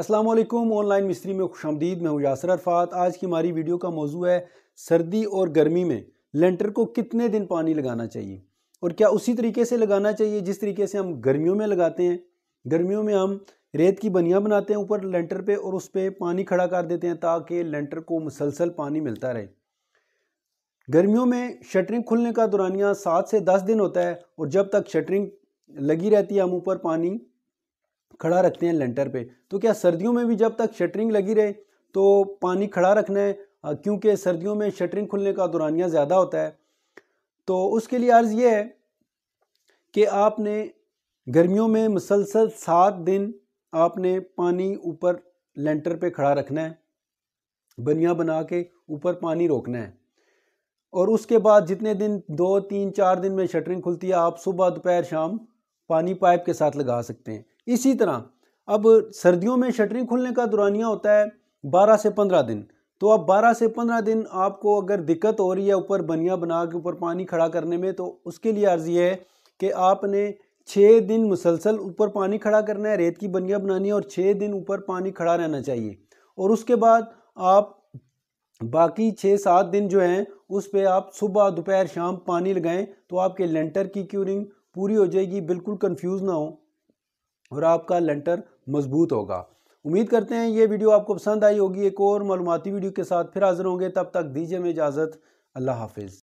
अस्सलाम वालेकुम ऑनलाइन मिस्त्री में खुश आमदीद मैं हूँ यासर अरफात आज की हमारी वीडियो का मौजू है सर्दी और गर्मी में लेंटर को कितने दिन पानी लगाना चाहिए और क्या उसी तरीके से लगाना चाहिए जिस तरीके से हम गर्मियों में लगाते हैं गर्मियों में हम रेत की बनिया बनाते हैं ऊपर लेंटर पे और उस पर पानी खड़ा कर देते हैं ताकि लेंटर को मुसलसल पानी मिलता रहे गर्मियों में शटरिंग खुलने का दुरानिया सात से दस दिन होता है और जब तक शटरिंग लगी रहती है हम ऊपर पानी खड़ा रखते हैं लेंटर पे तो क्या सर्दियों में भी जब तक शटरिंग लगी रहे तो पानी खड़ा रखना है क्योंकि सर्दियों में शटरिंग खुलने का दुरानिया ज़्यादा होता है तो उसके लिए अर्ज़ ये है कि आपने गर्मियों में मुसलसल सात दिन आपने पानी ऊपर लेंटर पे खड़ा रखना है बनिया बना के ऊपर पानी रोकना है और उसके बाद जितने दिन दो तीन चार दिन में शटरिंग खुलती है आप सुबह दोपहर शाम पानी पाइप के साथ लगा सकते हैं इसी तरह अब सर्दियों में शटरिंग खुलने का दुरानिया होता है बारह से पंद्रह दिन तो अब बारह से पंद्रह दिन आपको अगर दिक्कत हो रही है ऊपर बनिया बना के ऊपर पानी खड़ा करने में तो उसके लिए अर्जी है कि आपने छः दिन मुसलसल ऊपर पानी खड़ा करना है रेत की बनिया बनानी है और छः दिन ऊपर पानी खड़ा रहना चाहिए और उसके बाद आप बाकी छः सात दिन जो हैं उस पर आप सुबह दोपहर शाम पानी लगाएं तो आपके लेंटर की क्यूरिंग पूरी हो जाएगी बिल्कुल कन्फ्यूज़ ना हो और आपका लेंटर मजबूत होगा उम्मीद करते हैं ये वीडियो आपको पसंद आई होगी एक और मालूमती वीडियो के साथ फिर हाजिर होंगे तब तक दीजिए में इजाज़त अल्लाह हाफिज़